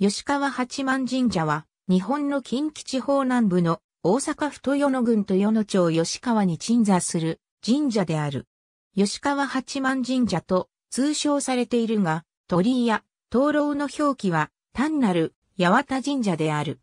吉川八幡神社は、日本の近畿地方南部の大阪府豊野郡豊野町吉川に鎮座する神社である。吉川八幡神社と通称されているが、鳥居や灯籠の表記は単なる八幡神社である。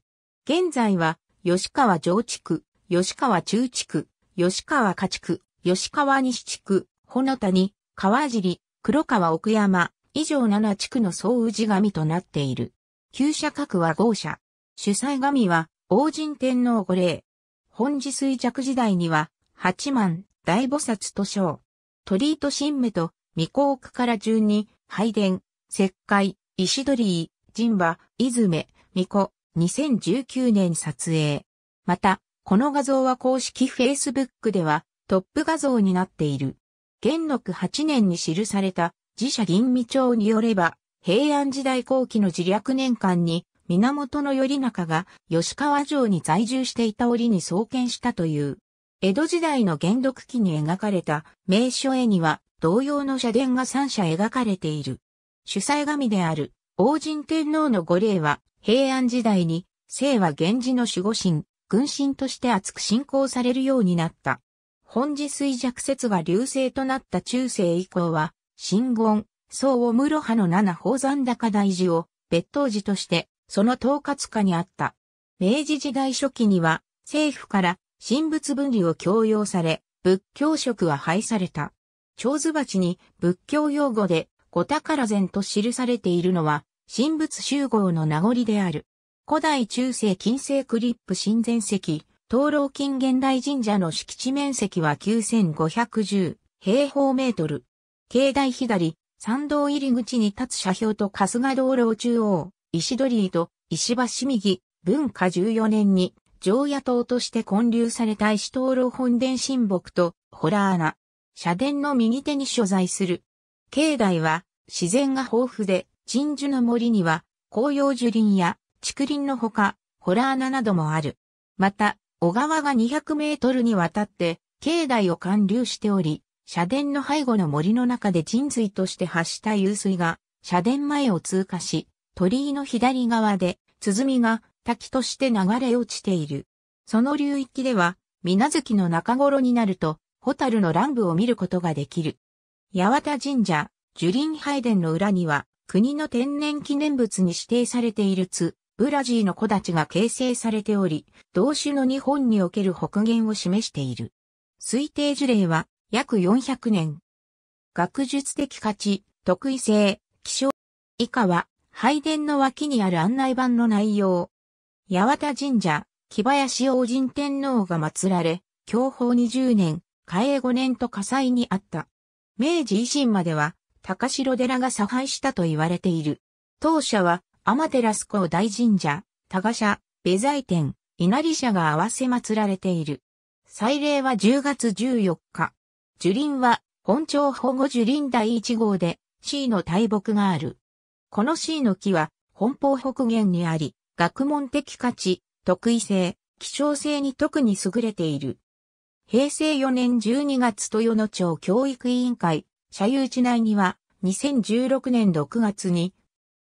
現在は、吉川上地区、吉川中地区、吉川下地区、吉川西地区、ほの谷、川尻、黒川奥山、以上7地区の総氏神となっている。旧社格は豪社。主催神は、王神天皇御霊。本次衰弱時代には、八幡、大菩薩と称。鳥居と神目と、未降区から順に、拝殿、石灰、石鳥居、神馬、泉、雲、巫女、2019年撮影。また、この画像は公式 Facebook では、トップ画像になっている。元禄八年に記された、寺社吟味帳によれば、平安時代後期の自略年間に、源頼中が吉川城に在住していた折に創建したという。江戸時代の元禄期に描かれた名所絵には同様の社殿が三社描かれている。主催神である王神天皇の御霊は平安時代に聖は源氏の守護神、軍神として厚く信仰されるようになった。本次衰弱説が流星となった中世以降は、神言、宋を室派の七宝山高大寺を別当寺として、その統括下にあった。明治時代初期には、政府から神仏分離を強要され、仏教職は廃された。蝶鉢に仏教用語で五宝禅と記されているのは、神仏集合の名残である。古代中世近世クリップ神前石、灯籠近現代神社の敷地面積は9510平方メートル。境内左、参道入り口に立つ車標と春日道路中央、石鳥居と石橋右、文化14年に、常夜灯として建立された石灯籠本殿神木と、ホラー穴。社殿の右手に所在する。境内は、自然が豊富で、鎮守の森には、紅葉樹林や、竹林のほか、ホラー穴などもある。また、小川が200メートルにわたって、境内を管流しており、社殿の背後の森の中で人水として発した湧水が、社殿前を通過し、鳥居の左側で、鼓が滝として流れ落ちている。その流域では、水月の中頃になると、ホタルの乱舞を見ることができる。八幡神社、樹林拝殿の裏には、国の天然記念物に指定されている津、ブラジーの木立が形成されており、同種の日本における北限を示している。推定樹齢は約400年。学術的価値、得意性、気象。以下は、拝殿の脇にある案内板の内容。八幡神社、木林王神天皇が祀られ、享保20年、嘉永5年と火災にあった。明治維新までは、高城寺が差配したと言われている。当社は、天照子大神社、多賀社、米財天、稲荷社が合わせ祀られている。祭礼は10月14日。樹林は本町保護樹林第1号で C の大木がある。この C の木は本邦北限にあり、学問的価値、特異性、希少性に特に優れている。平成4年12月豊野町教育委員会、社有地内には2016年6月に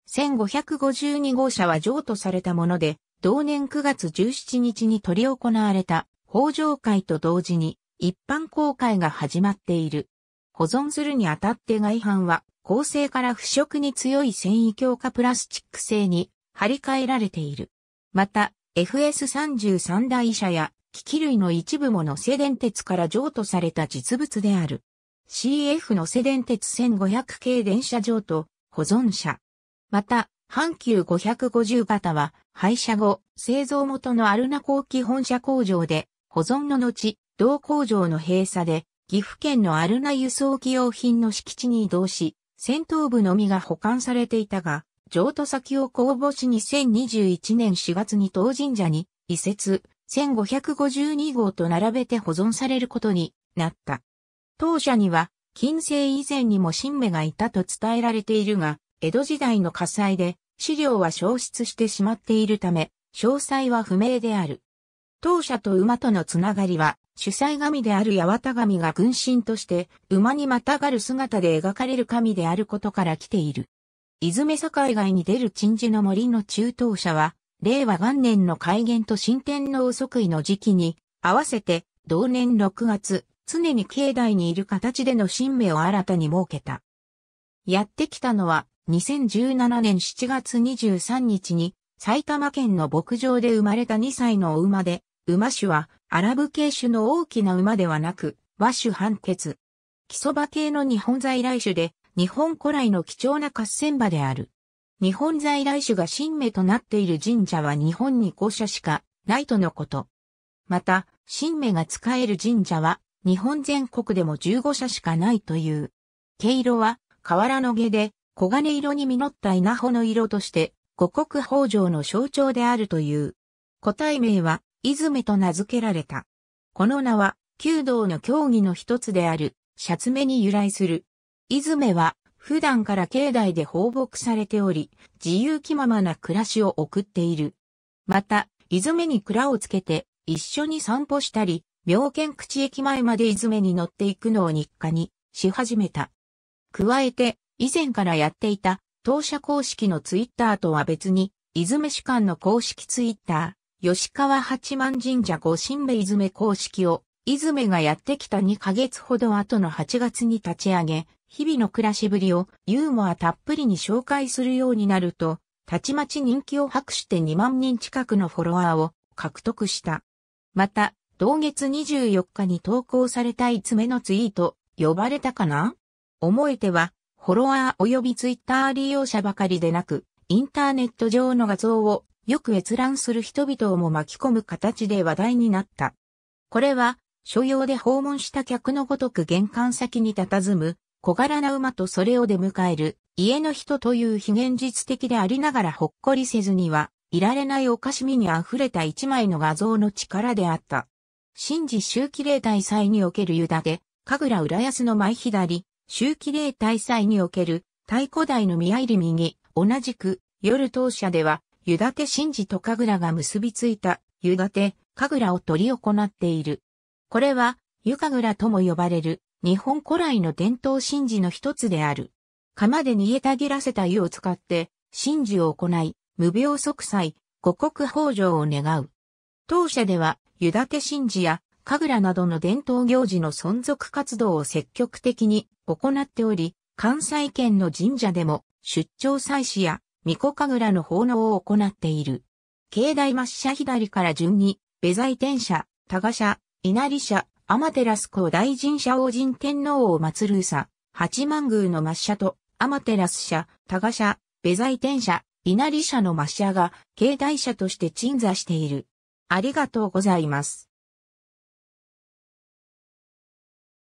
1552号車は譲渡されたもので、同年9月17日に取り行われた法上会と同時に一般公開が始まっている。保存するにあたって外反は、構成から腐食に強い繊維強化プラスチック製に張り替えられている。また、FS33 台車や機器類の一部ものセ電鉄から譲渡された実物である。CF のセ電鉄1500系電車譲と保存車。また、阪急550型は廃車後、製造元のアルナ工機本社工場で保存の後、同工場の閉鎖で、岐阜県のアルナ輸送機用品の敷地に移動し、戦闘部のみが保管されていたが、譲渡先を公募し2021年4月に当神社に移設1552号と並べて保存されることになった。当社には近世以前にも新芽がいたと伝えられているが、江戸時代の火災で資料は消失してしまっているため、詳細は不明である。当社と馬とのつながりは、主催神である八幡神が軍神として、馬にまたがる姿で描かれる神であることから来ている。泉ず境外に出る鎮守の森の中等社は、令和元年の開元と新天皇即位の時期に、合わせて、同年6月、常に境内にいる形での神明を新たに設けた。やってきたのは、2017年7月23日に、埼玉県の牧場で生まれた2歳の馬で、馬種はアラブ系種の大きな馬ではなく、和種半鉄。木そば系の日本在来種で、日本古来の貴重な合戦馬である。日本在来種が新芽となっている神社は日本に5社しかないとのこと。また、新芽が使える神社は日本全国でも15社しかないという。毛色は瓦の毛で黄金色に実った稲穂の色として五穀豊穣の象徴であるという。個体名はいずめと名付けられた。この名は、弓道の競技の一つである、シャツメに由来する。いずめは、普段から境内で放牧されており、自由気ままな暮らしを送っている。また、いずめに蔵をつけて、一緒に散歩したり、妙見口駅前までいずめに乗っていくのを日課にし始めた。加えて、以前からやっていた、当社公式のツイッターとは別に、いずめ主観の公式ツイッター。吉川八幡神社御神部出公式を、出がやってきた2ヶ月ほど後の8月に立ち上げ、日々の暮らしぶりをユーモアたっぷりに紹介するようになると、たちまち人気を博して2万人近くのフォロワーを獲得した。また、同月24日に投稿された5つ目のツイート、呼ばれたかな思えては、フォロワー及びツイッター利用者ばかりでなく、インターネット上の画像をよく閲覧する人々をも巻き込む形で話題になった。これは、所要で訪問した客のごとく玄関先に佇む、小柄な馬とそれを出迎える、家の人という非現実的でありながらほっこりせずには、いられないおかしみに溢れた一枚の画像の力であった。新時周期霊大祭における湯立で、神楽浦安の前左、周期霊大祭における太古台の宮入右、同じく、夜当社では、湯立神事と神楽が結びついた湯立神楽を取り行っている。これは湯神楽とも呼ばれる日本古来の伝統神事の一つである。釜で煮えたぎらせた湯を使って神事を行い、無病息災、五穀豊穣を願う。当社では湯立神事や神楽などの伝統行事の存続活動を積極的に行っており、関西圏の神社でも出張祭祀や巫女神楽の奉納を行っている。境内抹社左から順に、ベザイ天社、タガ社、稲荷社、天照皇大神社王神天皇を祀るさ、八幡宮の抹社と、天照社、タガ社、ベザイ天社、稲荷社の抹社が、境内社として鎮座している。ありがとうございます。